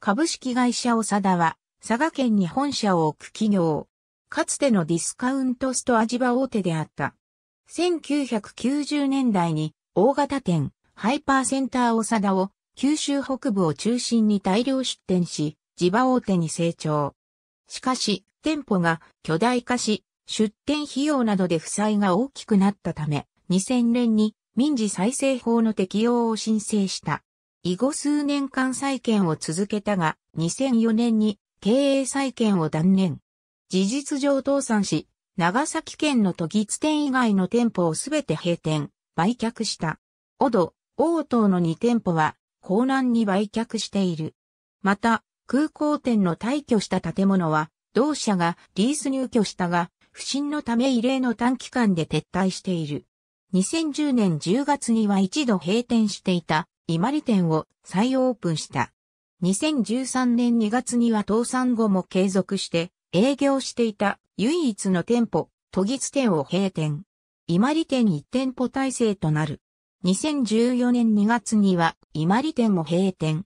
株式会社オサダは、佐賀県に本社を置く企業。かつてのディスカウントストア地場大手であった。1990年代に大型店、ハイパーセンターオサダを九州北部を中心に大量出店し、地場大手に成長。しかし、店舗が巨大化し、出店費用などで負債が大きくなったため、2000年に民事再生法の適用を申請した。以後数年間再建を続けたが、2004年に経営再建を断念。事実上倒産し、長崎県の都議店以外の店舗をすべて閉店、売却した。オド、王東の2店舗は、港南に売却している。また、空港店の退去した建物は、同社がリース入居したが、不審のため異例の短期間で撤退している。2010年10月には一度閉店していた伊万里店を再オープンした。2013年2月には倒産後も継続して営業していた唯一の店舗、都議津店を閉店。伊万里店1店舗体制となる。2014年2月には伊万里店も閉店。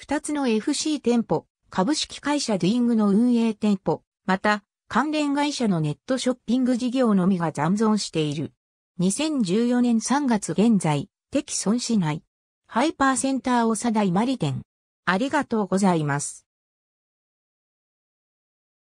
2つの FC 店舗、株式会社ドゥイングの運営店舗、また関連会社のネットショッピング事業のみが残存している。2014年3月現在、敵損しない。ハイパーセンター長田伊万里店。ありがとうございます。